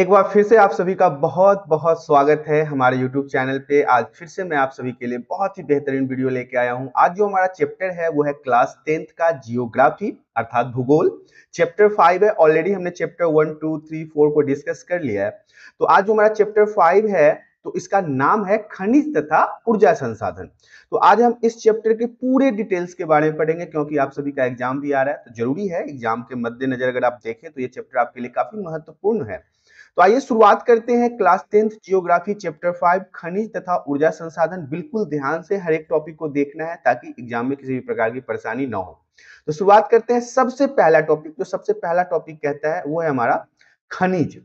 एक बार फिर से आप सभी का बहुत बहुत स्वागत है हमारे YouTube चैनल पे आज फिर से मैं आप सभी के लिए बहुत ही बेहतरीन वीडियो लेके आया हूँ आज जो हमारा चैप्टर है वो है क्लास टेंथ का जियोग्राफी अर्थात भूगोल चैप्टर फाइव है ऑलरेडी हमने chapter one two three four को डिस्कस कर लिया है तो आज जो हमारा चैप्टर फाइव है तो इसका नाम है खनिज तथा ऊर्जा संसाधन तो आज हम इस चैप्टर के पूरे डिटेल्स के बारे में पढ़ेंगे क्योंकि आप सभी का एग्जाम भी आ रहा है तो जरूरी है एग्जाम के मद्देनजर अगर आप देखें तो ये चैप्टर आपके लिए काफी महत्वपूर्ण है तो आइए शुरुआत करते हैं class tenth geography chapter five खनिज तथा ऊर्जा संसाधन बिल्कुल ध्यान से हर एक टॉपिक को देखना है ताकि एग्जाम में किसी भी प्रकार की परेशानी ना हो तो शुरुआत करते हैं सबसे पहला टॉपिक जो सबसे पहला टॉपिक कहता है वो है हमारा खनिज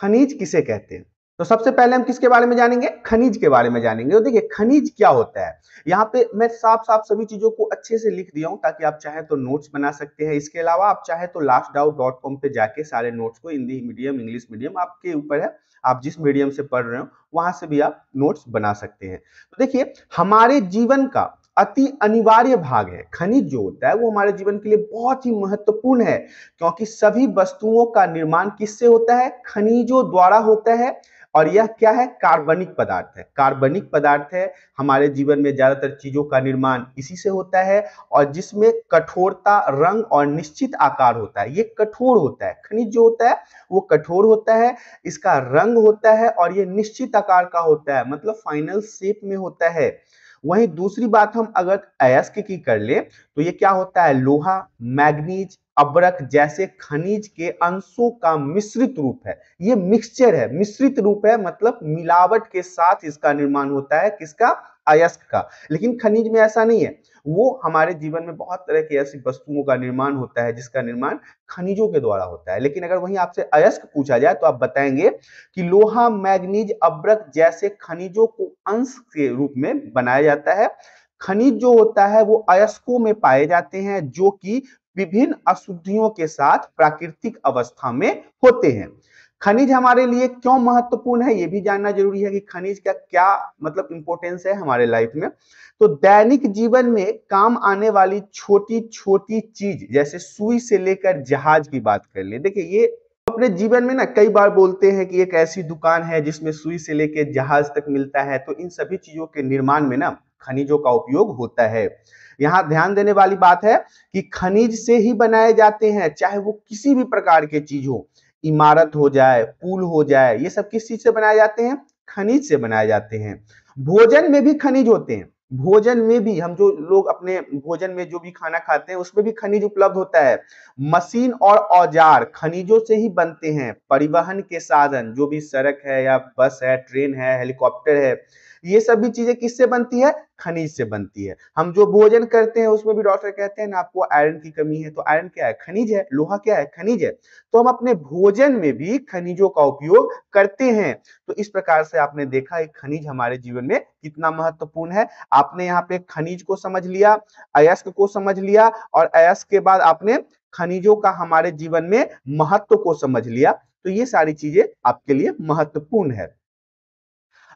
खनिज किसे कहते हैं तो सबसे पहले हम किसके बारे में जानेंगे खनिज के बारे में जानेंगे तो देखिए खनिज क्या होता है यहाँ पे मैं साफ साफ सभी चीजों को अच्छे से लिख दिया हूं ताकि आप चाहे तो नोट्स बना सकते हैं इसके अलावा आप चाहे तो लास्ट डॉट कॉम पे जाके सारे नोट्स को हिंदी मीडियम इंग्लिश मीडियम आपके ऊपर है आप जिस मीडियम से पढ़ रहे हो वहां से भी आप नोट्स बना सकते हैं तो देखिए हमारे जीवन का अति अनिवार्य भाग है खनिज जो होता है वो हमारे जीवन के लिए बहुत ही महत्वपूर्ण है क्योंकि सभी वस्तुओं का निर्माण किससे होता है खनिजों द्वारा होता है और यह क्या है कार्बनिक पदार्थ है कार्बनिक पदार्थ है हमारे जीवन में ज्यादातर चीजों का निर्माण इसी से होता है और जिसमें कठोरता रंग और निश्चित आकार होता है ये कठोर होता है खनिज जो होता है वो कठोर होता है इसका रंग होता है और ये निश्चित आकार का होता है मतलब फाइनल शेप में होता है वहीं दूसरी बात हम अगर अयस्क की कर ले तो ये क्या होता है लोहा मैग्नीज अबरक जैसे खनिज के अंशों का मिश्रित रूप है ये मिक्सचर है मिश्रित रूप है मतलब मिलावट के साथ इसका निर्माण होता है किसका अयस्क का लेकिन खनिज में ऐसा नहीं है वो हमारे जीवन में बहुत तरह की ऐसी वस्तुओं का निर्माण होता है जिसका निर्माण खनिजों के द्वारा होता है लेकिन अगर वहीं आपसे अयस्क पूछा जाए तो आप बताएंगे कि लोहा मैग्नीज अब्रक जैसे खनिजों को अंश के रूप में बनाया जाता है खनिज जो होता है वो अयस्कों में पाए जाते हैं जो कि विभिन्न अशुद्धियों के साथ प्राकृतिक अवस्था में होते हैं खनिज हमारे लिए क्यों महत्वपूर्ण है ये भी जानना जरूरी है कि खनिज का क्या मतलब इंपोर्टेंस है हमारे लाइफ में तो दैनिक जीवन में काम आने वाली छोटी छोटी चीज जैसे सुई से लेकर जहाज की बात कर ले देखिए ये अपने जीवन में ना कई बार बोलते हैं कि एक ऐसी दुकान है जिसमें सुई से लेकर जहाज तक मिलता है तो इन सभी चीजों के निर्माण में ना खनिजों का उपयोग होता है यहाँ ध्यान देने वाली बात है कि खनिज से ही बनाए जाते हैं चाहे वो किसी भी प्रकार के चीज हो इमारत हो जाए पुल हो जाए ये सब किस चीज से बनाए जाते हैं खनिज से बनाए जाते हैं भोजन में भी खनिज होते हैं भोजन में भी हम जो लोग अपने भोजन में जो भी खाना खाते हैं उसमें भी खनिज उपलब्ध होता है मशीन और औजार खनिजों से ही बनते हैं परिवहन के साधन जो भी सड़क है या बस है ट्रेन है हेलीकॉप्टर है ये सभी चीजें किससे बनती है खनिज से बनती है हम जो भोजन करते हैं उसमें भी डॉक्टर कहते हैं ना आपको आयरन की कमी है तो आयरन क्या है खनिज है लोहा क्या है खनिज है तो हम अपने भोजन में भी खनिजों का उपयोग करते हैं तो इस प्रकार से आपने देखा एक खनिज हमारे जीवन में कितना महत्वपूर्ण है आपने यहाँ पे खनिज को समझ लिया अयस्क को समझ लिया और अयस्क के बाद आपने खनिजों का हमारे जीवन में महत्व को समझ लिया तो ये सारी चीजें आपके लिए महत्वपूर्ण है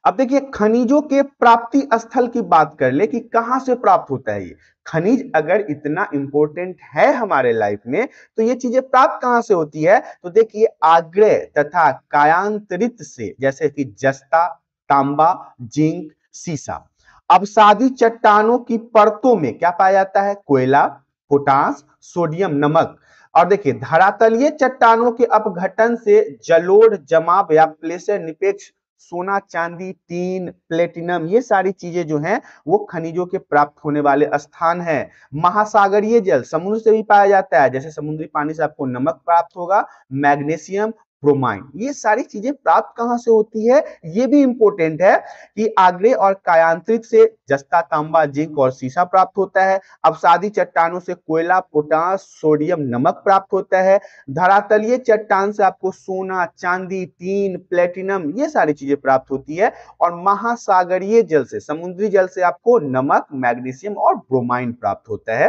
अब देखिए खनिजों के प्राप्ति स्थल की बात कर ले कि कहाँ से प्राप्त होता है ये खनिज अगर इतना इंपॉर्टेंट है हमारे लाइफ में तो ये चीजें प्राप्त कहां से होती है तो देखिए आग्रह तथा कायांतरित से जैसे कि जस्ता तांबा जिंक सीसा अवसादी चट्टानों की परतों में क्या पाया जाता है कोयला पोटास सोडियम नमक और देखिए धरातलीय चट्टानों के अपघटन से जलोढ़ जमाव या प्लेसर निपेक्ष सोना चांदी टीन प्लेटिनम ये सारी चीजें जो हैं वो खनिजों के प्राप्त होने वाले स्थान है महासागरीय जल समुद्र से भी पाया जाता है जैसे समुद्री पानी से आपको नमक प्राप्त होगा मैग्नेशियम ब्रोमाइन ये सारी चीजें प्राप्त कहां से होती है ये भी इंपॉर्टेंट है कि आग्रे और कायांत्रिक से जस्ता तांबा जिंक और सीसा प्राप्त होता है अवसादी चट्टानों से कोयला पोटास सोडियम नमक प्राप्त होता है धरातलीय चट्टान से आपको सोना चांदी टीन प्लेटिनम ये सारी चीजें प्राप्त होती है और महासागरीय जल से समुद्री जल से आपको नमक मैग्नीशियम और ब्रोमाइन प्राप्त होता है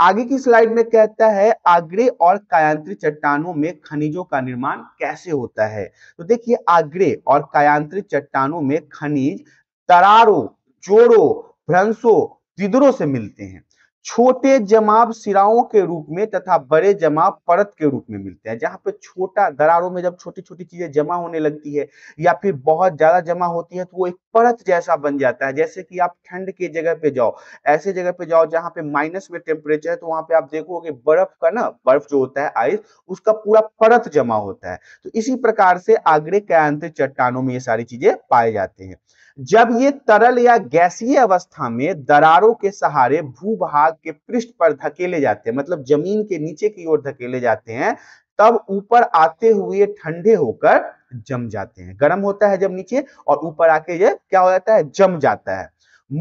आगे की स्लाइड में कहता है आग्रे और कायांत्री चट्टानों में खनिजों का निर्माण कैसे होता है तो देखिए आगरे और कायांत्री चट्टानों में खनिज तरारों चोरों भ्रंशों तिदरों से मिलते हैं छोटे जमाव सिराओं के रूप में तथा बड़े जमाव परत के रूप में मिलते हैं जहां पे छोटा दरारों में जब छोटी छोटी चीजें जमा होने लगती है या फिर बहुत ज्यादा जमा होती है तो वो एक परत जैसा बन जाता है जैसे कि आप ठंड के जगह पे जाओ ऐसे जगह पे जाओ जहां पे माइनस में टेम्परेचर है तो वहां पे आप देखोगे बर्फ का ना बर्फ जो होता है आइस उसका पूरा परत जमा होता है तो इसी प्रकार से आगरे के चट्टानों में ये सारी चीजें पाए जाते हैं जब ये तरल या गैसीय अवस्था में दरारों के सहारे भूभाग के पृष्ठ पर धकेले जाते हैं मतलब जमीन के नीचे की ओर धकेले जाते हैं तब ऊपर आते हुए ठंडे होकर जम जाते हैं गर्म होता है जब नीचे और ऊपर आके ये क्या हो जाता है जम जाता है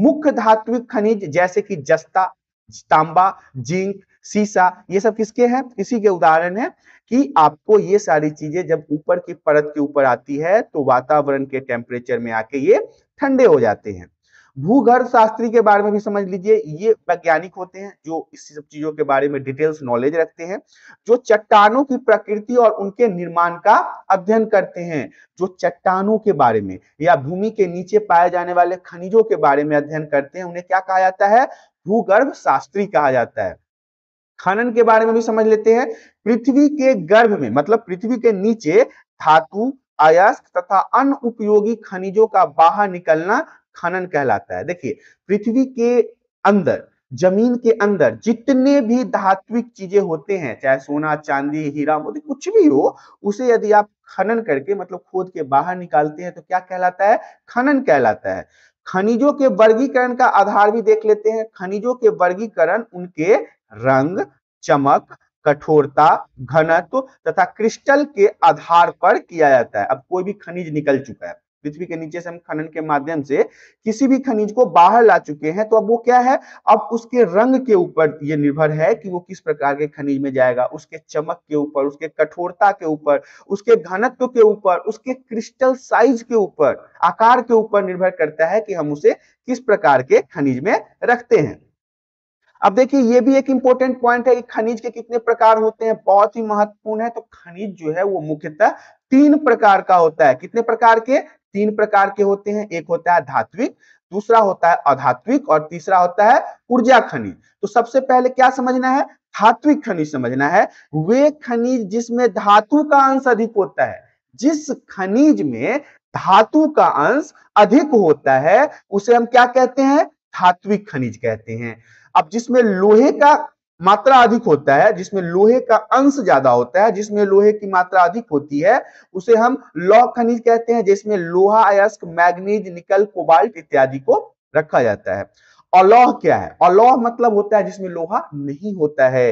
मुख्य धात्विक खनिज जैसे कि जस्ता तांबा जिंक सीसा ये सब किसके हैं इसी के उदाहरण है कि आपको ये सारी चीजें जब ऊपर की परत के ऊपर आती है तो वातावरण के टेम्परेचर में आके ये ठंडे हो जाते हैं भूगर्भ शास्त्री के बारे में भी समझ लीजिए ये वैज्ञानिक होते हैं जो इस सब चीजों के बारे में डिटेल्स नॉलेज रखते हैं जो चट्टानों की प्रकृति और उनके निर्माण का अध्ययन करते हैं जो चट्टानों के बारे में या भूमि के नीचे पाए जाने वाले खनिजों के बारे में अध्ययन करते हैं उन्हें क्या कहा जाता है भूगर्भ शास्त्री कहा जाता है खनन के बारे में भी समझ लेते हैं पृथ्वी के गर्भ में मतलब पृथ्वी के नीचे धातु अयस्क तथा अन्य उपयोगी खनिजों का बाहर निकलना खनन कहलाता है देखिए पृथ्वी के अंदर जमीन के अंदर जितने भी धात्विक चीजें होते हैं चाहे सोना चांदी हीरा मोदी कुछ भी हो उसे यदि आप खनन करके मतलब खोद के बाहर निकालते हैं तो क्या कहलाता है खनन कहलाता है खनिजों के वर्गीकरण का आधार भी देख लेते हैं खनिजों के वर्गीकरण उनके रंग चमक कठोरता घनत्व तथा क्रिस्टल के आधार पर किया जाता है अब कोई भी खनिज निकल चुका है पृथ्वी के नीचे से हम खनन के माध्यम से किसी भी खनिज को बाहर ला चुके हैं तो अब वो क्या है अब उसके रंग के ऊपर ये निर्भर है कि वो किस प्रकार के खनिज में जाएगा उसके चमक के ऊपर उसके कठोरता के ऊपर उसके घनत्व के ऊपर उसके क्रिस्टल साइज के ऊपर आकार के ऊपर निर्भर करता है कि हम उसे किस प्रकार के खनिज में रखते हैं अब देखिए ये भी एक इंपॉर्टेंट पॉइंट है कि खनिज के कितने प्रकार होते हैं बहुत ही महत्वपूर्ण है तो खनिज जो है वो मुख्यतः तीन प्रकार का होता है कितने प्रकार के तीन प्रकार के होते हैं एक होता है धात्विक दूसरा होता है अधात्विक और तीसरा होता है ऊर्जा खनिज तो सबसे पहले क्या समझना है धात्विक खनिज समझना है वे खनिज जिसमें धातु का अंश अधिक होता है जिस खनिज में धातु का अंश अधिक होता है उसे हम क्या कहते हैं धात्विक खनिज कहते हैं अब जिसमें लोहे का मात्रा अधिक होता है जिसमें लोहे का अंश ज्यादा होता है जिसमें लोहे की मात्रा अधिक होती है उसे हम लौह खनिज कहते हैं जिसमें लोहा अयस्क मैग्नीज निकल कोबाल्ट इत्यादि को रखा जाता है अलौह क्या है अलौह मतलब होता है जिसमें लोहा नहीं होता है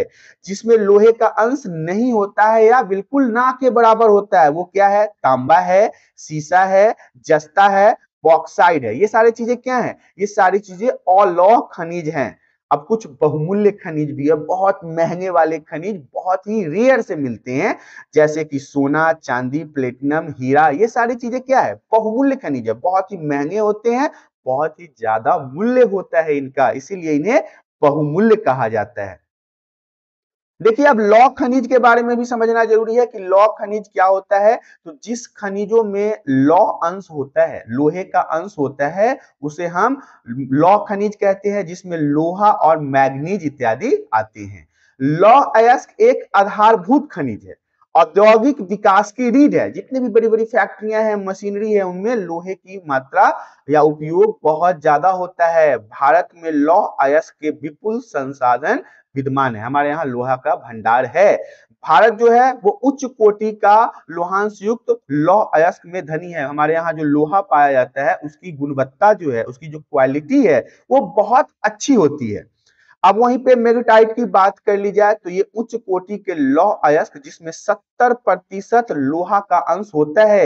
जिसमें लोहे का अंश नहीं होता है या बिल्कुल ना के बराबर होता है वो क्या है तांबा है सीसा है जस्ता है बॉक्साइड है ये सारी चीजें क्या है ये सारी चीजें अलौह खनिज हैं अब कुछ बहुमूल्य खनिज भी है बहुत महंगे वाले खनिज बहुत ही रेयर से मिलते हैं जैसे कि सोना चांदी प्लेटिनम हीरा ये सारी चीजें क्या है बहुमूल्य खनिज है बहुत ही महंगे होते हैं बहुत ही ज्यादा मूल्य होता है इनका इसीलिए इन्हें बहुमूल्य कहा जाता है देखिए अब लौह खनिज के बारे में भी समझना जरूरी है कि लौ खनिज क्या होता है तो जिस खनिजों में लौ अंश होता है लोहे का अंश होता है उसे हम लौ खनिज कहते हैं जिसमें लोहा और मैग्नीज इत्यादि आते हैं लॉ अयस्क एक आधारभूत खनिज है औद्योगिक विकास की रीढ़ है जितनी भी बड़ी बड़ी फैक्ट्रियां हैं मशीनरी है उनमें लोहे की मात्रा या उपयोग बहुत ज्यादा होता है भारत में लौह अयस्क के विपुल संसाधन विद्यमान है हमारे यहाँ लोहा का भंडार है भारत जो है वो उच्च कोटि का लोहांश युक्त लौह अयस्क में धनी है हमारे यहाँ जो लोहा पाया जाता है उसकी गुणवत्ता जो है उसकी जो क्वालिटी है वो बहुत अच्छी होती है अब वहीं पे मेरिटाइट की बात कर ली जाए तो ये उच्च कोटि के लौह अयस्क जिसमें 70 प्रतिशत लोहा का अंश होता है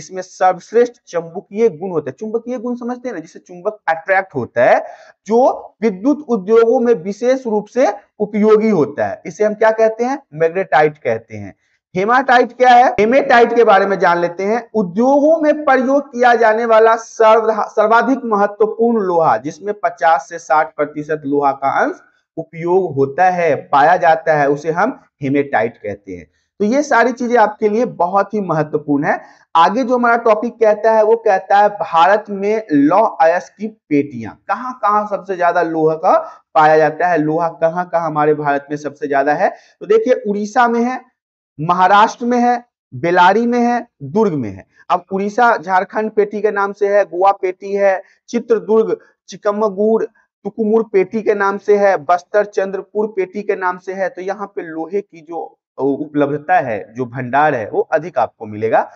इसमें सर्वश्रेष्ठ चुंबकीय गुण होता है चुंबकीय गुण समझते हैं ना जिसे चुंबक अट्रैक्ट होता है जो विद्युत उद्योगों में विशेष रूप से उपयोगी होता है इसे हम क्या कहते हैं मैग्नेटाइट कहते हैं हेमाटाइट क्या है हेमेटाइट के बारे में जान लेते हैं उद्योगों में प्रयोग किया जाने वाला सर्व सर्वाधिक महत्वपूर्ण लोहा जिसमें 50 से 60 प्रतिशत लोहा का अंश उपयोग होता है पाया जाता है उसे हम हेमेटाइट कहते हैं तो ये सारी चीजें आपके लिए बहुत ही महत्वपूर्ण है आगे जो हमारा टॉपिक कहता है वो कहता है भारत में लौह अयस की पेटियां कहाँ कहाँ सबसे ज्यादा लोहा का पाया जाता है लोहा कहाँ कहाँ हमारे भारत में सबसे ज्यादा है तो देखिए उड़ीसा में है महाराष्ट्र में है बेलारी में है दुर्ग में है अब उड़ीसा झारखंड पेटी के नाम से है गोवा पेटी है चित्रदुर्ग चिकमगुर तुकुमुर पेटी के नाम से है बस्तर चंद्रपुर पेटी के नाम से है तो यहाँ पे लोहे की जो उपलब्धता है जो भंडार है वो अधिक आपको मिलेगा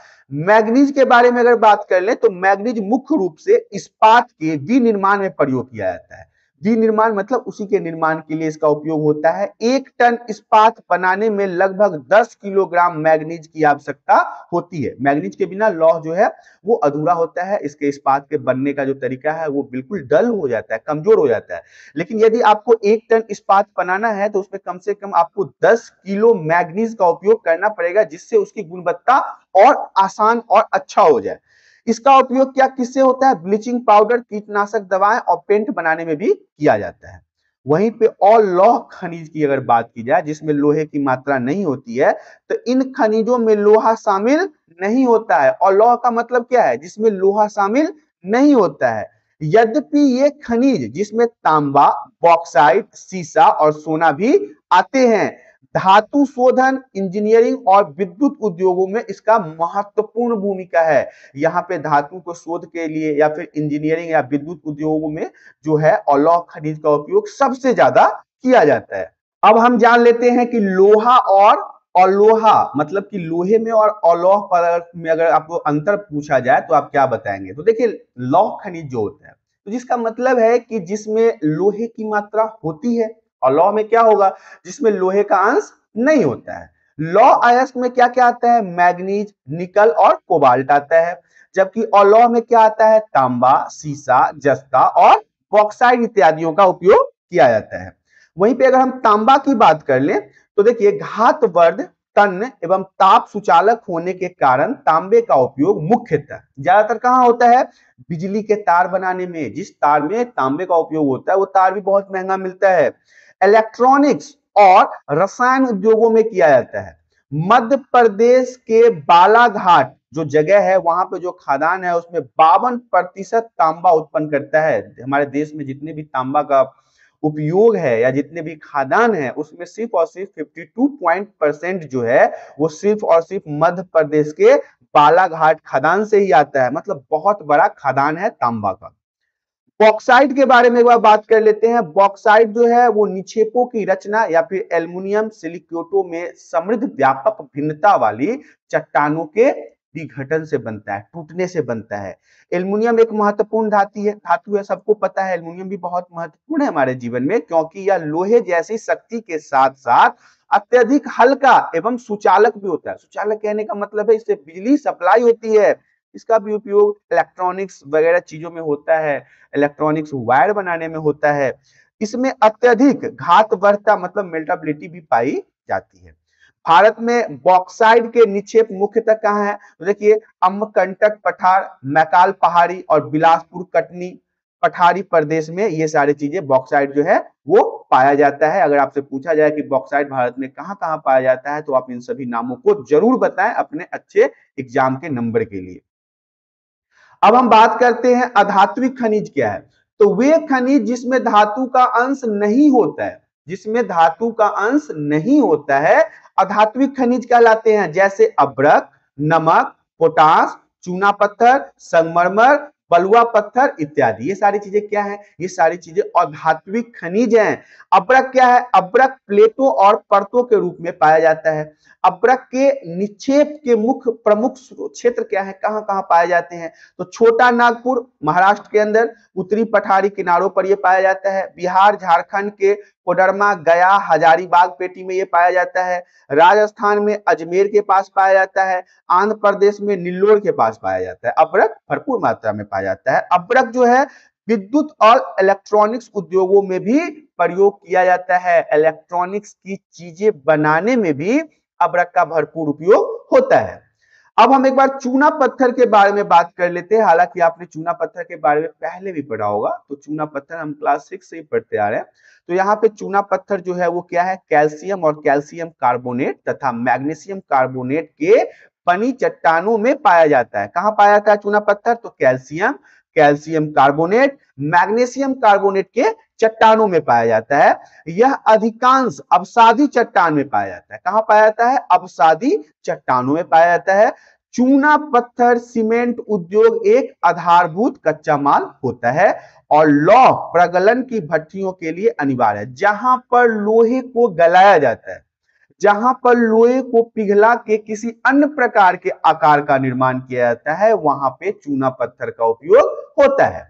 मैग्नीज के बारे में अगर बात कर ले तो मैग्नीज मुख्य रूप से इस्पात के विनिर्माण में प्रयोग किया जाता है जी निर्माण मतलब उसी के निर्माण के लिए इसका उपयोग होता है एक टन इस्पात बनाने में लगभग 10 किलोग्राम मैग्नीज की आवश्यकता होती है मैग्नीज के बिना लौह जो है वो अधूरा होता है इसके इस्पात के बनने का जो तरीका है वो बिल्कुल डल हो जाता है कमजोर हो जाता है लेकिन यदि आपको एक टन इस्पात बनाना है तो उसमें कम से कम आपको दस किलो मैग्नीज का उपयोग करना पड़ेगा जिससे उसकी गुणवत्ता और आसान और अच्छा हो जाए इसका उपयोग क्या किससे होता है ब्लीचिंग पाउडर कीटनाशक दवाएं और पेंट बनाने में भी किया जाता है वहीं पे और लौह खनिज की अगर बात की जाए जिसमें लोहे की मात्रा नहीं होती है तो इन खनिजों में लोहा शामिल नहीं होता है और लौह का मतलब क्या है जिसमें लोहा शामिल नहीं होता है यद्यपि ये खनिज जिसमें तांबा बॉक्साइट सीसा और सोना भी आते हैं धातु शोधन इंजीनियरिंग और विद्युत उद्योगों में इसका महत्वपूर्ण भूमिका है यहाँ पे धातु को शोध के लिए या फिर इंजीनियरिंग या विद्युत उद्योगों में जो है अलौह खनिज का उपयोग सबसे ज्यादा किया जाता है अब हम जान लेते हैं कि लोहा और अलोहा मतलब कि लोहे में और अलोह पदार्थ में अगर आपको अंतर पूछा जाए तो आप क्या बताएंगे तो देखिए लौह खनिज जो होता है तो जिसका मतलब है कि जिसमें लोहे की मात्रा होती है और लॉ में क्या होगा जिसमें लोहे का अंश नहीं होता है लॉ अयस्क में क्या क्या आता है मैग्नीज निकल और कोबाल्ट आता है जबकि अलॉ में क्या आता है तांबा सीसा जस्ता और बॉक्साइड इत्यादियों का उपयोग किया जाता है वहीं पे अगर हम तांबा की बात कर लें तो देखिए घात वर्ध तन एवं ताप सुचालक होने के कारण तांबे का उपयोग मुख्यतः ज्यादातर कहाँ होता है बिजली के तार बनाने में जिस तार में तांबे का उपयोग होता है वो तार भी बहुत महंगा मिलता है इलेक्ट्रॉनिक्स और रसायन उद्योगों में किया जाता है मध्य प्रदेश के बालाघाट जो जगह है वहां पे जो खादान है उसमें बावन प्रतिशत तांबा उत्पन्न करता है हमारे देश में जितने भी तांबा का उपयोग है या जितने भी खादान है उसमें सिर्फ और सिर्फ 52 पॉइंट परसेंट जो है वो सिर्फ और सिर्फ मध्य प्रदेश के बालाघाट खदान से ही आता है मतलब बहुत बड़ा खदान है तांबा का बॉक्साइड के बारे में एक बार बात कर लेते हैं बॉक्साइड जो है वो निक्षेपों की रचना या फिर एल्युमिनियम सिलिक्योटो में समृद्ध व्यापक भिन्नता वाली चट्टानों के विघटन से बनता है टूटने से बनता है एल्युमिनियम एक महत्वपूर्ण धातु है धातु है सबको पता है एल्युमिनियम भी बहुत महत्वपूर्ण है हमारे जीवन में क्योंकि यह लोहे जैसी शक्ति के साथ साथ अत्यधिक हल्का एवं सुचालक भी होता है सुचालक कहने का मतलब है इससे बिजली सप्लाई होती है इसका भी उपयोग इलेक्ट्रॉनिक्स वगैरह चीजों में होता है इलेक्ट्रॉनिक्स वायर बनाने में होता है इसमें अत्यधिक घात बढ़ता मतलब मेल्टाबिलिटी भी पाई जाती है भारत में बॉक्साइड के निक्षेप मुख्यतः कहाँ है तो देखिए अम्बकंटक पठार मैकाल पहाड़ी और बिलासपुर कटनी पठारी प्रदेश में ये सारी चीजें बॉक्साइड जो है वो पाया जाता है अगर आपसे पूछा जाए कि बॉक्साइड भारत में कहां कहां पाया जाता है तो आप इन सभी नामों को जरूर बताएं अपने अच्छे एग्जाम के नंबर के लिए अब हम बात करते हैं अधात्विक खनिज क्या है तो वे खनिज जिसमें धातु का अंश नहीं होता है जिसमें धातु का अंश नहीं होता है अधात्विक खनिज कहलाते हैं जैसे अब्रक नमक पोटास चूना पत्थर संगमरमर बलुआ पत्थर इत्यादि ये सारी चीजें क्या है ये सारी चीजें अधात्विक खनिज हैं अब्रक क्या है अब्रक प्लेटों और परतों के रूप में पाया जाता है अब्रक के निक्षेप के मुख्य प्रमुख क्षेत्र क्या है कहाँ कहाँ पाए जाते हैं तो छोटा नागपुर महाराष्ट्र के अंदर उत्तरी पठारी किनारों पर यह पाया जाता है बिहार झारखंड के कोडरमा गया हजारीबाग पेटी में ये पाया जाता है राजस्थान में अजमेर के पास पाया जाता है आंध्र प्रदेश में निल्लोर के पास पाया जाता है अब्रक भरपूर मात्रा में पाया जाता है अब्रक जो है विद्युत और इलेक्ट्रॉनिक्स उद्योगों में भी प्रयोग किया जाता है इलेक्ट्रॉनिक्स की चीजें बनाने में भी अब्रक का भरपूर उपयोग होता है अब हम एक बार चूना पत्थर के बारे में बात कर लेते हैं हालांकि आपने चूना पत्थर के बारे में पहले भी पढ़ा होगा तो चूना पत्थर हम क्लास सिक्स से ही पढ़ते आ रहे हैं तो यहाँ पे चूना पत्थर जो है वो क्या है कैल्शियम और कैल्शियम कार्बोनेट तथा मैग्नीशियम कार्बोनेट के पनी चट्टानों में पाया जाता है कहाँ पाया जाता है चूना पत्थर तो calcium calcium carbonate magnesium carbonate के चट्टानों में पाया जाता है यह अधिकांश अवसादी चट्टान में पाया जाता है कहाँ पाया जाता है अवसादी चट्टानों में पाया जाता है चूना पत्थर सीमेंट उद्योग एक आधारभूत कच्चा माल होता है और लौह प्रगलन की भट्टियों के लिए अनिवार्य है जहां पर लोहे को गलाया जाता है जहां पर लोहे को पिघला के किसी अन्य प्रकार के आकार का निर्माण किया जाता है वहां पे चूना पत्थर का उपयोग होता है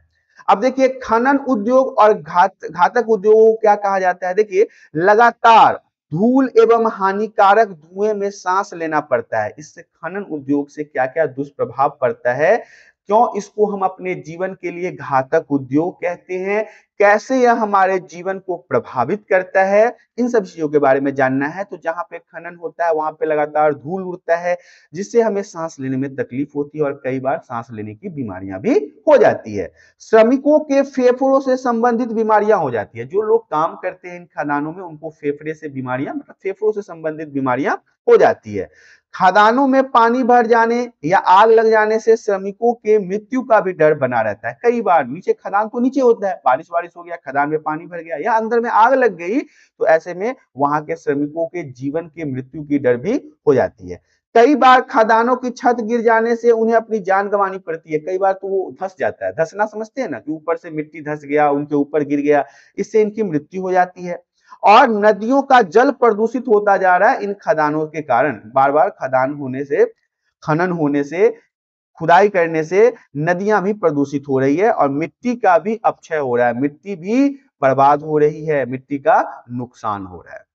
अब देखिए खनन उद्योग और घात घातक उद्योग क्या कहा जाता है देखिए लगातार धूल एवं हानिकारक धुएं में सांस लेना पड़ता है इससे खनन उद्योग से क्या क्या दुष्प्रभाव पड़ता है क्यों इसको हम अपने जीवन के लिए घातक उद्योग कहते हैं कैसे यह हमारे जीवन को प्रभावित करता है इन सब चीजों के बारे में जानना है तो जहां पे खनन होता है वहां पे लगातार धूल उड़ता है जिससे हमें सांस लेने में तकलीफ होती है और कई बार सांस लेने की बीमारियां भी हो जाती है श्रमिकों के फेफड़ों से संबंधित बीमारियां हो जाती है जो लोग काम करते हैं इन खदानों में उनको फेफड़े से बीमारियां मतलब फेफड़ों से संबंधित बीमारियां हो जाती है खदानों में पानी भर जाने या आग लग जाने से श्रमिकों के मृत्यु का भी डर बना रहता है कई बार नीचे खदान तो नीचे होता है बारिश वारिश बारिश हो गया खदान में पानी भर गया या अंदर में आग लग गई तो ऐसे में वहां के श्रमिकों के जीवन के मृत्यु की डर भी हो जाती है कई बार खदानों की छत गिर जाने से उन्हें अपनी जान गंवानी पड़ती है कई बार तो वो धस जाता है धसना समझते हैं ना कि ऊपर से मिट्टी धस गया उनके ऊपर गिर गया इससे इनकी मृत्यु हो जाती है और नदियों का जल प्रदूषित होता जा रहा है इन खदानों के कारण बार बार खदान होने से खनन होने से खुदाई करने से नदियां भी प्रदूषित हो रही है और मिट्टी का भी अपक्षय हो रहा है मिट्टी भी बर्बाद हो रही है मिट्टी का नुकसान हो रहा है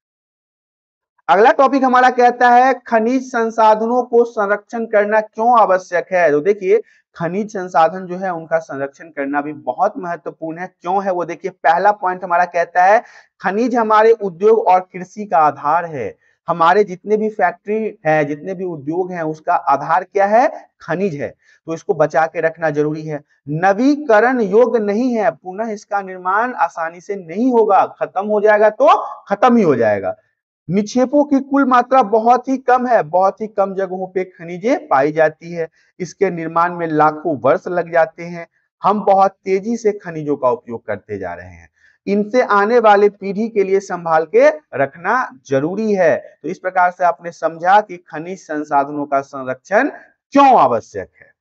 अगला टॉपिक हमारा कहता है खनिज संसाधनों को संरक्षण करना क्यों आवश्यक है तो देखिए खनिज संसाधन जो है उनका संरक्षण करना भी बहुत महत्वपूर्ण है क्यों है वो देखिए पहला पॉइंट हमारा कहता है खनिज हमारे उद्योग और कृषि का आधार है हमारे जितने भी फैक्ट्री है जितने भी उद्योग हैं उसका आधार क्या है खनिज है तो इसको बचा के रखना जरूरी है नवीकरण योग्य नहीं है पुनः इसका निर्माण आसानी से नहीं होगा खत्म हो जाएगा तो खत्म ही हो जाएगा निक्षेपों की कुल मात्रा बहुत ही कम है बहुत ही कम जगहों पे खनिजें पाई जाती है इसके निर्माण में लाखों वर्ष लग जाते हैं हम बहुत तेजी से खनिजों का उपयोग करते जा रहे हैं इनसे आने वाले पीढ़ी के लिए संभाल के रखना जरूरी है तो इस प्रकार से आपने समझा कि खनिज संसाधनों का संरक्षण क्यों आवश्यक है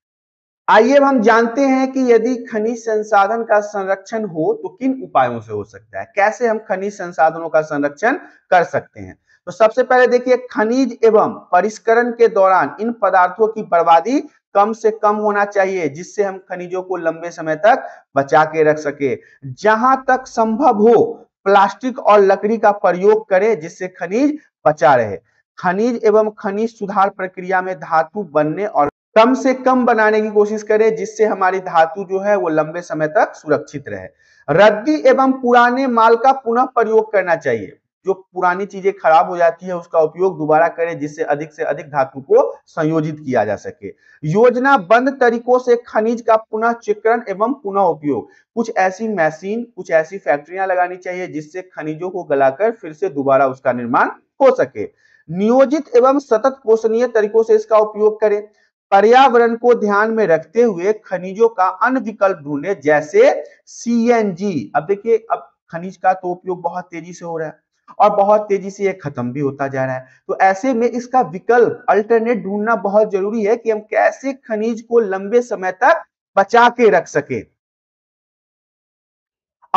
आइए हम जानते हैं कि यदि खनिज संसाधन का संरक्षण हो तो किन उपायों से हो सकता है कैसे हम खनिज संसाधनों का संरक्षण कर सकते हैं तो सबसे पहले देखिए खनिज एवं परिष्करण के दौरान इन पदार्थों की बर्बादी कम से कम होना चाहिए जिससे हम खनिजों को लंबे समय तक बचा के रख सके जहां तक संभव हो प्लास्टिक और लकड़ी का प्रयोग करें जिससे खनिज बचा रहे खनिज एवं खनिज सुधार प्रक्रिया में धातु बनने और कम से कम बनाने की कोशिश करें जिससे हमारी धातु जो है वो लंबे समय तक सुरक्षित रहे रद्दी एवं पुराने माल का पुनः प्रयोग करना चाहिए जो पुरानी चीजें खराब हो जाती है उसका उपयोग दोबारा करें जिससे अधिक से अधिक धातु को संयोजित किया जा सके योजना बंद तरीकों से खनिज का पुनः चिकरण एवं पुनः उपयोग कुछ ऐसी मशीन कुछ ऐसी फैक्ट्रियां लगानी चाहिए जिससे खनिजों को गलाकर फिर से दोबारा उसका निर्माण हो सके नियोजित एवं सतत पोषणीय तरीकों से इसका उपयोग करें पर्यावरण को ध्यान में रखते हुए खनिजों का अन्य विकल्प ढूंढे जैसे सी अब देखिए अब खनिज का तो उपयोग बहुत तेजी से हो रहा है और बहुत तेजी से ये खत्म भी होता जा रहा है तो ऐसे में इसका विकल्प अल्टरनेट ढूंढना बहुत जरूरी है कि हम कैसे खनिज को लंबे समय तक बचा के रख सके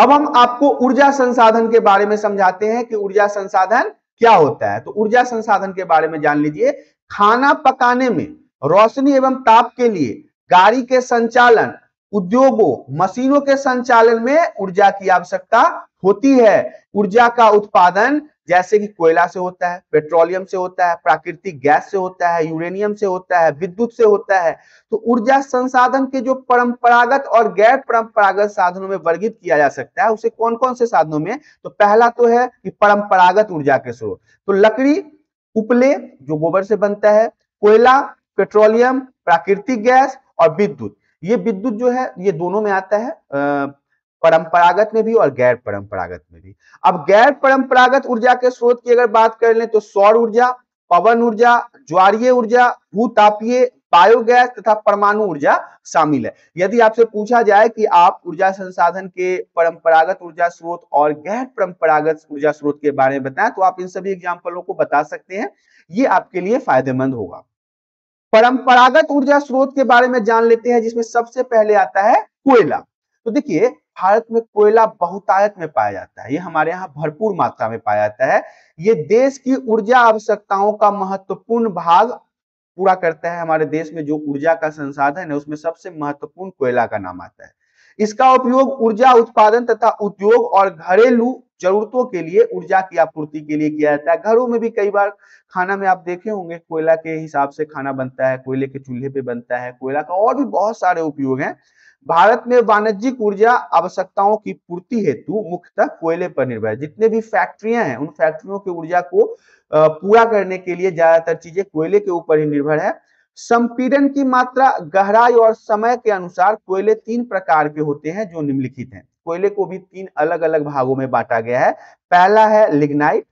अब हम आपको ऊर्जा संसाधन के बारे में समझाते हैं कि ऊर्जा संसाधन क्या होता है तो ऊर्जा संसाधन के बारे में जान लीजिए खाना पकाने में रोशनी एवं ताप के लिए गाड़ी के संचालन उद्योगों मशीनों के संचालन में ऊर्जा की आवश्यकता होती है ऊर्जा का उत्पादन जैसे कि कोयला से होता है पेट्रोलियम से होता है प्राकृतिक गैस से होता है यूरेनियम से होता है विद्युत से होता है तो ऊर्जा संसाधन के जो परंपरागत और गैर परंपरागत साधनों में वर्गित किया जा सकता है उसे कौन कौन से साधनों में तो पहला तो है कि परंपरागत ऊर्जा के स्रोत तो लकड़ी उपले जो गोबर से बनता है कोयला पेट्रोलियम प्राकृतिक गैस और विद्युत ये विद्युत जो है ये दोनों में आता है परंपरागत में भी और गैर परंपरागत में भी अब गैर परंपरागत ऊर्जा के स्रोत की अगर बात कर ले तो सौर ऊर्जा पवन ऊर्जा ज्वारीय ऊर्जा भूतापीय बायोगैस तथा परमाणु ऊर्जा शामिल है यदि आपसे पूछा जाए कि आप ऊर्जा संसाधन के परंपरागत ऊर्जा स्रोत और गैर परंपरागत ऊर्जा स्रोत के बारे में बताएं तो आप इन सभी एग्जाम्पलों को बता सकते हैं ये आपके लिए फायदेमंद होगा परंपरागत ऊर्जा स्रोत के बारे में जान लेते हैं जिसमें सबसे पहले आता है कोयला तो देखिए भारत में कोयला बहुतायत में पाया जाता है ये हमारे यहाँ भरपूर मात्रा में पाया जाता है ये देश की ऊर्जा आवश्यकताओं का महत्वपूर्ण भाग पूरा करता है हमारे देश में जो ऊर्जा का संसाधन है उसमें सबसे महत्वपूर्ण कोयला का नाम आता है इसका उपयोग ऊर्जा उत्पादन तथा उद्योग और घरेलू जरूरतों के लिए ऊर्जा की आपूर्ति के लिए किया जाता है घरों में भी कई बार खाना में आप देखे होंगे कोयला के हिसाब से खाना बनता है कोयले के चूल्हे पे बनता है कोयला का और भी बहुत सारे उपयोग हैं भारत में वाणिज्यिक ऊर्जा आवश्यकताओं की पूर्ति हेतु मुख्यतः कोयले पर निर्भर है जितने भी फैक्ट्रियां हैं उन फैक्ट्रियों की ऊर्जा को पूरा करने के लिए ज्यादातर चीजें कोयले के ऊपर ही निर्भर है संपीड़न की मात्रा गहराई और समय के अनुसार कोयले तीन प्रकार के होते हैं जो निम्नलिखित हैं कोयले को भी तीन अलग अलग भागों में बांटा गया है पहला है लिग्नाइट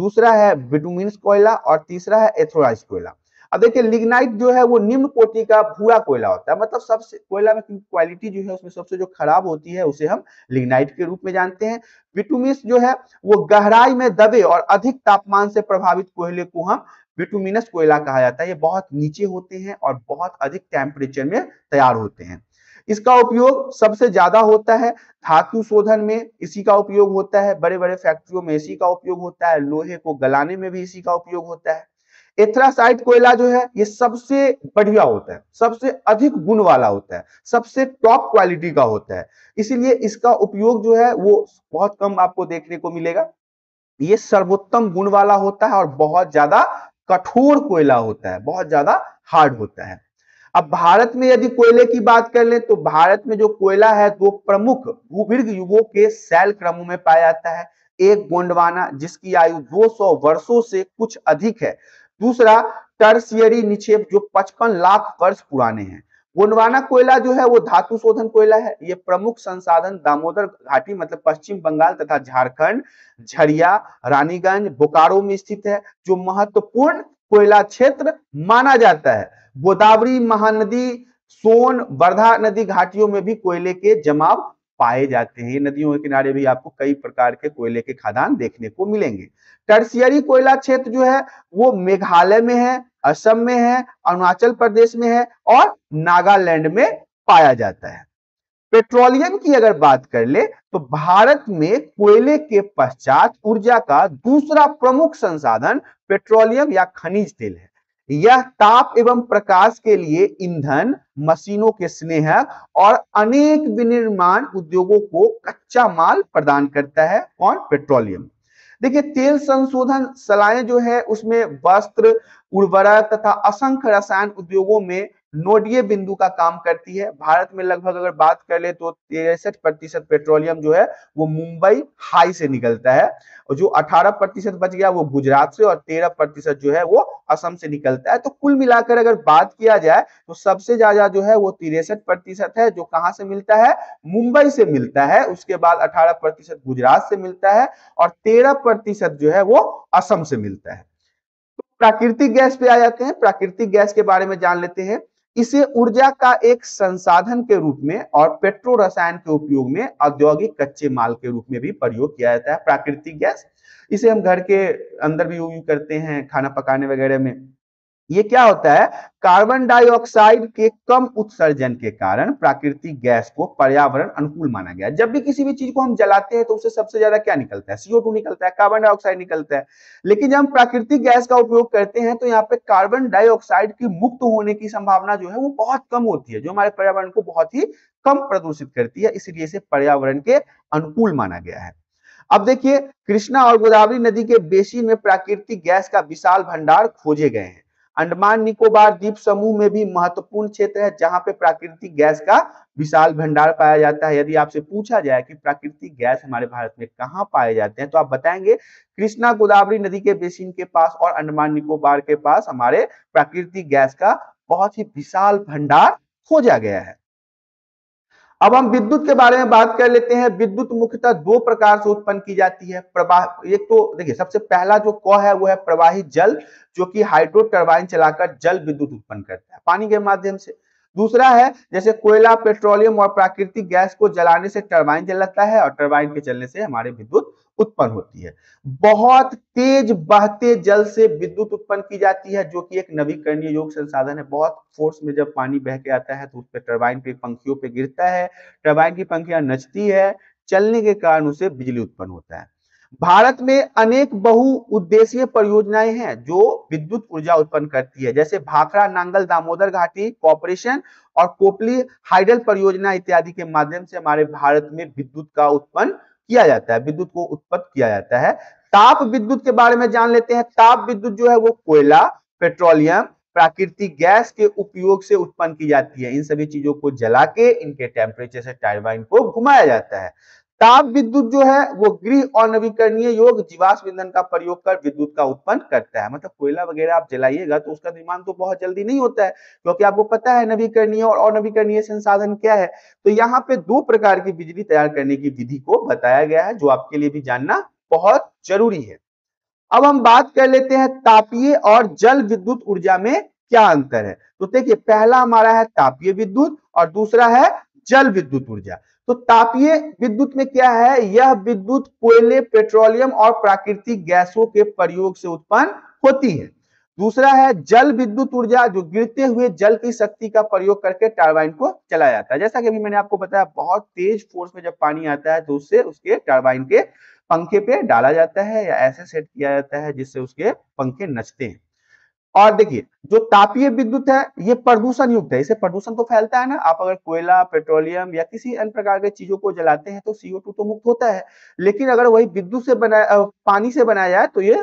दूसरा है बिटुमिनस कोयला और तीसरा है एथोराइज कोयला अब देखिए लिग्नाइट जो है वो निम्न कोटि का भूरा कोयला होता है मतलब सबसे कोयला में क्वालिटी जो है उसमें सबसे जो खराब होती है उसे हम लिग्नाइट के रूप में जानते हैं विटुमिस जो है वो गहराई में दबे और अधिक तापमान से प्रभावित कोयले को हम बिटुमिनस कोयला कहा जाता है ये बहुत नीचे होते हैं और बहुत अधिक टेम्परेचर में तैयार होते हैं इसका उपयोग सबसे ज्यादा होता है धातु शोधन में इसी का उपयोग होता है बड़े बड़े फैक्ट्रियों में इसी का उपयोग होता है लोहे को गलाने में भी इसी का उपयोग होता है एथ्रासाइट कोयला जो है ये सबसे बढ़िया होता है सबसे अधिक गुण वाला होता है सबसे टॉप क्वालिटी का होता है इसीलिए इसका उपयोग जो है वो बहुत कम आपको देखने को मिलेगा ये सर्वोत्तम गुण वाला होता है और बहुत ज्यादा कठोर कोयला होता है बहुत ज्यादा हार्ड होता है अब भारत में यदि कोयले की बात कर लें तो भारत में जो कोयला है तो वो प्रमुख भूभिर्ग युगों के सैल क्रमों में पाया जाता है एक गोंडवाना जिसकी आयु 200 वर्षों से कुछ अधिक है दूसरा टर्सियरी निक्षेप जो 55 लाख वर्ष पुराने हैं गुंडवाना कोयला जो है वो धातु शोधन कोयला है ये प्रमुख संसाधन दामोदर घाटी मतलब पश्चिम बंगाल तथा झारखंड झरिया रानीगंज बोकारो में स्थित है जो महत्वपूर्ण कोयला क्षेत्र माना जाता है गोदावरी महानदी सोन वर्धा नदी घाटियों में भी कोयले के जमाव पाए जाते हैं ये नदियों के किनारे भी आपको कई प्रकार के कोयले के खादान देखने को मिलेंगे टर्सियरी कोयला क्षेत्र जो है वो मेघालय में है असम में है अरुणाचल प्रदेश में है और नागालैंड में पाया जाता है पेट्रोलियम की अगर बात कर ले तो भारत में कोयले के पश्चात ऊर्जा का दूसरा प्रमुख संसाधन पेट्रोलियम या खनिज तेल है यह ताप एवं प्रकाश के लिए ईंधन मशीनों के स्नेहक और अनेक विनिर्माण उद्योगों को कच्चा माल प्रदान करता है और पेट्रोलियम देखिए तेल संशोधन सलाएं जो है उसमें वस्त्र उर्वरक तथा असंख्य रसायन उद्योगों में नोडीय बिंदु का काम करती है भारत में लगभग अगर बात कर ले तो तिरसठ प्रतिशत पेट्रोलियम जो है वो मुंबई हाई से निकलता है और जो 18 प्रतिशत बच गया वो गुजरात से और 13 प्रतिशत जो है वो असम से निकलता है तो कुल मिलाकर अगर बात किया जाए तो सबसे ज्यादा जो है वो तिरसठ प्रतिशत है जो कहाँ से मिलता है मुंबई से मिलता है उसके बाद अठारह प्रतिशत गुजरात से मिलता है और तेरह प्रतिशत जो है वो असम से मिलता है तो प्राकृतिक गैस पे आ जाते हैं प्राकृतिक गैस के बारे में जान लेते हैं इसे ऊर्जा का एक संसाधन के रूप में और पेट्रो रसायन के उपयोग में औद्योगिक कच्चे माल के रूप में भी प्रयोग किया जाता है प्राकृतिक गैस इसे हम घर के अंदर भी यूज करते हैं खाना पकाने वगैरह में ये क्या होता है कार्बन डाइऑक्साइड के कम उत्सर्जन के कारण प्राकृतिक गैस को पर्यावरण अनुकूल माना गया जब भी किसी भी चीज को हम जलाते हैं तो उससे सबसे ज्यादा क्या निकलता है सीओ टू निकलता है कार्बन डाइऑक्साइड निकलता है लेकिन जब हम प्राकृतिक गैस का उपयोग करते हैं तो यहाँ पे कार्बन डाइऑक्साइड की मुक्त होने की संभावना जो है वो बहुत कम होती है जो हमारे पर्यावरण को बहुत ही कम प्रदूषित करती है इसलिए इसे पर्यावरण के अनुकूल माना गया है अब देखिए कृष्णा और गोदावरी नदी के बेसिन में प्राकृतिक गैस का विशाल भंडार खोजे गए हैं अंडमान निकोबार द्वीप समूह में भी महत्वपूर्ण क्षेत्र है जहां पे प्राकृतिक गैस का विशाल भंडार पाया जाता है यदि आपसे पूछा जाए कि प्राकृतिक गैस हमारे भारत में कहाँ पाए जाते हैं तो आप बताएंगे कृष्णा गोदावरी नदी के बेसिन के पास और अंडमान निकोबार के पास हमारे प्राकृतिक गैस का बहुत ही विशाल भंडार खोजा गया है अब हम विद्युत के बारे में बात कर लेते हैं विद्युत मुख्यतः दो प्रकार से उत्पन्न की जाती है प्रवाह एक तो देखिए सबसे पहला जो क है वो है प्रवाही जल जो कि हाइड्रो टर्बाइन चलाकर जल विद्युत उत्पन्न करता है पानी के माध्यम से दूसरा है जैसे कोयला पेट्रोलियम और प्राकृतिक गैस को जलाने से टर्बाइन जलाता है और टर्बाइन के चलने से हमारे विद्युत उत्पन्न होती है बहुत तेज बहते जल से विद्युत उत्पन्न की जाती है जो कि एक नवीकरणीय योग संसाधन है बहुत फोर्स में जब पानी बह के आता है तो उस पर टर्बाइन पे पंखियों पे गिरता है टर्बाइन की पंखियां नचती है चलने के कारण उसे बिजली उत्पन्न होता है भारत में अनेक बहु उद्देश्य परियोजनाएं हैं जो विद्युत ऊर्जा उत्पन्न करती है जैसे भाखड़ा नांगल दामोदर घाटी कॉपोरेशन और कोपली हाइडल परियोजना इत्यादि के माध्यम से हमारे भारत में विद्युत का उत्पन्न किया जाता है विद्युत को उत्पन्न किया जाता है ताप विद्युत के बारे में जान लेते हैं ताप विद्युत जो है वो कोयला पेट्रोलियम प्राकृतिक गैस के उपयोग से उत्पन्न की जाती है इन सभी चीजों को जला के इनके टेम्परेचर से टाइबाइन को घुमाया जाता है ताप विद्युत जो है वो गृह और नवीकरणीय योग जीवाश्म ईंधन का प्रयोग कर विद्युत का उत्पन्न करता है मतलब कोयला वगैरह आप जलाइएगा तो उसका निर्माण तो बहुत जल्दी नहीं होता है क्योंकि आपको पता है नवीकरणीय और अनवीकरणीय संसाधन क्या है तो यहाँ पे दो प्रकार की बिजली तैयार करने की विधि को बताया गया है जो आपके लिए भी जानना बहुत जरूरी है अब हम बात कर लेते हैं तापीय और जल विद्युत ऊर्जा में क्या अंतर है तो देखिए पहला हमारा है तापीय विद्युत और दूसरा है जल विद्युत ऊर्जा तो तापीय विद्युत में क्या है यह विद्युत कोयले पेट्रोलियम और प्राकृतिक गैसों के प्रयोग से उत्पन्न होती है दूसरा है जल विद्युत ऊर्जा जो गिरते हुए जल की शक्ति का प्रयोग करके टरबाइन को चलाया जाता है जैसा कि अभी मैंने आपको बताया बहुत तेज फोर्स में जब पानी आता है तो उससे उसके टरबाइन के पंखे पे डाला जाता है या ऐसे सेट किया जाता है जिससे उसके पंखे नचते हैं और देखिए जो तापीय विद्युत है ये प्रदूषण युक्त है इसे प्रदूषण तो फैलता है ना आप अगर कोयला पेट्रोलियम या किसी अन्य प्रकार के चीजों को जलाते हैं तो सीओ टू तो मुक्त होता है लेकिन अगर वही विद्युत से बनाया पानी से बनाया जाए तो ये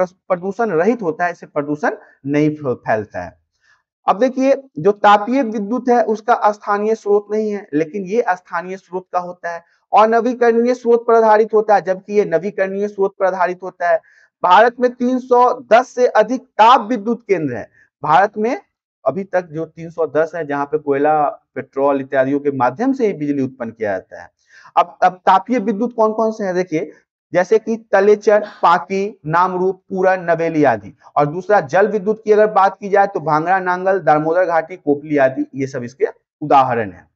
प्रदूषण रहित होता है इसे प्रदूषण नहीं फैलता है अब देखिए जो तापीय विद्युत है उसका स्थानीय स्रोत नहीं है लेकिन ये स्थानीय स्रोत का होता है और नवीकरणीय स्रोत पर आधारित होता है जबकि ये नवीकरणीय स्रोत पर आधारित होता है भारत में 310 से अधिक ताप विद्युत केंद्र है भारत में अभी तक जो 310 है जहां पे कोयला पेट्रोल इत्यादियों के माध्यम से ही बिजली उत्पन्न किया जाता है अब अब तापीय विद्युत कौन कौन से है देखिए जैसे कि तलेचर पाकी नामरूप पूरा नवेली आदि और दूसरा जल विद्युत की अगर बात की जाए तो भांगरा नांगल दामोदर घाटी कोपली आदि ये सब इसके उदाहरण है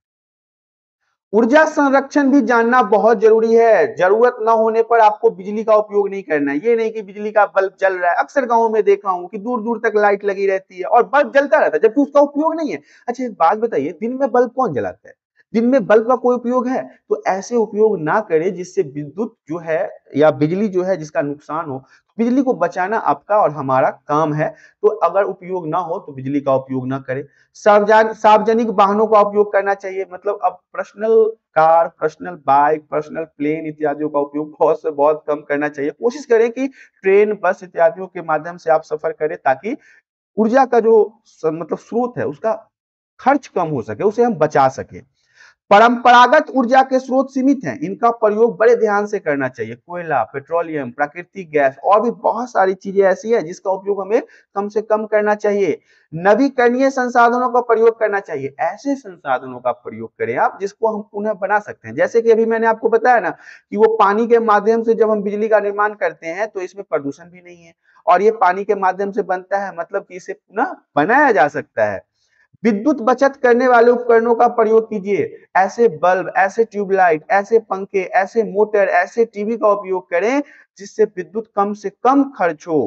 ऊर्जा संरक्षण भी जानना बहुत जरूरी है जरूरत ना होने पर आपको बिजली का उपयोग नहीं करना है ये नहीं कि बिजली का बल्ब जल रहा है अक्सर गाँव में देखा हूँ कि दूर दूर तक लाइट लगी रहती है और बल्ब जलता रहता है जबकि उसका उपयोग नहीं है अच्छा एक बात बताइए दिन में बल्ब कौन जलाता है दिन में बल्ब का कोई उपयोग है तो ऐसे उपयोग ना करें जिससे विद्युत जो है या बिजली जो है जिसका नुकसान हो बिजली को बचाना आपका और हमारा काम है तो अगर उपयोग ना हो तो बिजली का उपयोग ना करें सार्वजनिक वाहनों का उपयोग करना चाहिए मतलब अब personal car personal bike personal plane इत्यादियों का उपयोग बहुत से बहुत कम करना चाहिए कोशिश करें कि ट्रेन बस इत्यादियों के माध्यम से आप सफर करें ताकि ऊर्जा का जो मतलब स्रोत है उसका खर्च कम हो सके उसे हम बचा सके परंपरागत ऊर्जा के स्रोत सीमित हैं इनका प्रयोग बड़े ध्यान से करना चाहिए कोयला पेट्रोलियम प्राकृतिक गैस और भी बहुत सारी चीजें ऐसी है जिसका उपयोग हमें कम से कम करना चाहिए नवीकरणीय संसाधनों का प्रयोग करना चाहिए ऐसे संसाधनों का प्रयोग करें आप जिसको हम पुनः बना सकते हैं जैसे कि अभी मैंने आपको बताया ना कि वो पानी के माध्यम से जब हम बिजली का निर्माण करते हैं तो इसमें प्रदूषण भी नहीं है और ये पानी के माध्यम से बनता है मतलब कि इसे पुनः बनाया जा सकता है विद्युत बचत करने वाले उपकरणों का प्रयोग कीजिए ऐसे बल्ब ऐसे ट्यूबलाइट ऐसे पंखे ऐसे मोटर ऐसे टीवी का उपयोग करें जिससे विद्युत कम से कम खर्च हो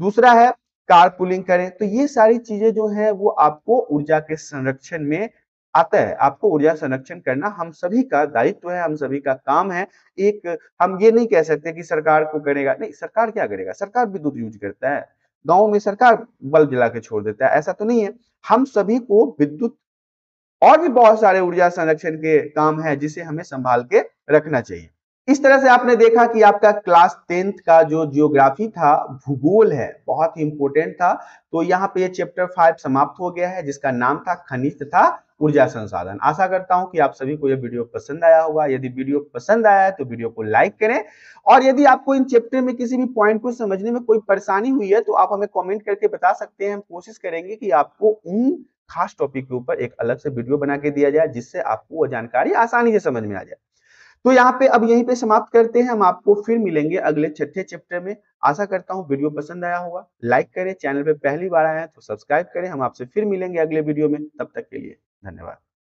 दूसरा है कार पुलिंग करें तो ये सारी चीजें जो है वो आपको ऊर्जा के संरक्षण में आता है आपको ऊर्जा संरक्षण करना हम सभी का दायित्व है हम सभी का काम है एक हम ये नहीं कह सकते कि सरकार को करेगा नहीं सरकार क्या करेगा सरकार विद्युत यूज करता है गाँव में सरकार बल्ब जला के छोड़ देता है ऐसा तो नहीं है हम सभी को विद्युत और भी बहुत सारे ऊर्जा संरक्षण के काम है जिसे हमें संभाल के रखना चाहिए इस तरह से आपने देखा कि आपका क्लास टेंथ का जो जियोग्राफी था भूगोल है बहुत ही इंपॉर्टेंट था तो यहाँ पे ये चैप्टर फाइव समाप्त हो गया है जिसका नाम था खनिज तथा ऊर्जा संसाधन आशा करता हूं कि आप सभी को यह वीडियो पसंद आया होगा यदि वीडियो पसंद आया है तो वीडियो को लाइक करें और यदि आपको इन चैप्टर में किसी भी पॉइंट को समझने में कोई परेशानी हुई है तो आप हमें कॉमेंट करके बता सकते हैं हम कोशिश करेंगे कि आपको उन खास टॉपिक के ऊपर एक अलग से वीडियो बना के दिया जाए जिससे आपको वो जानकारी आसानी से समझ में आ जाए तो यहाँ पे अब यहीं पे समाप्त करते हैं हम आपको फिर मिलेंगे अगले छठे चैप्टर में आशा करता हूँ वीडियो पसंद आया होगा लाइक करें चैनल पे पहली बार आए हैं तो सब्सक्राइब करें हम आपसे फिर मिलेंगे अगले वीडियो में तब तक के लिए धन्यवाद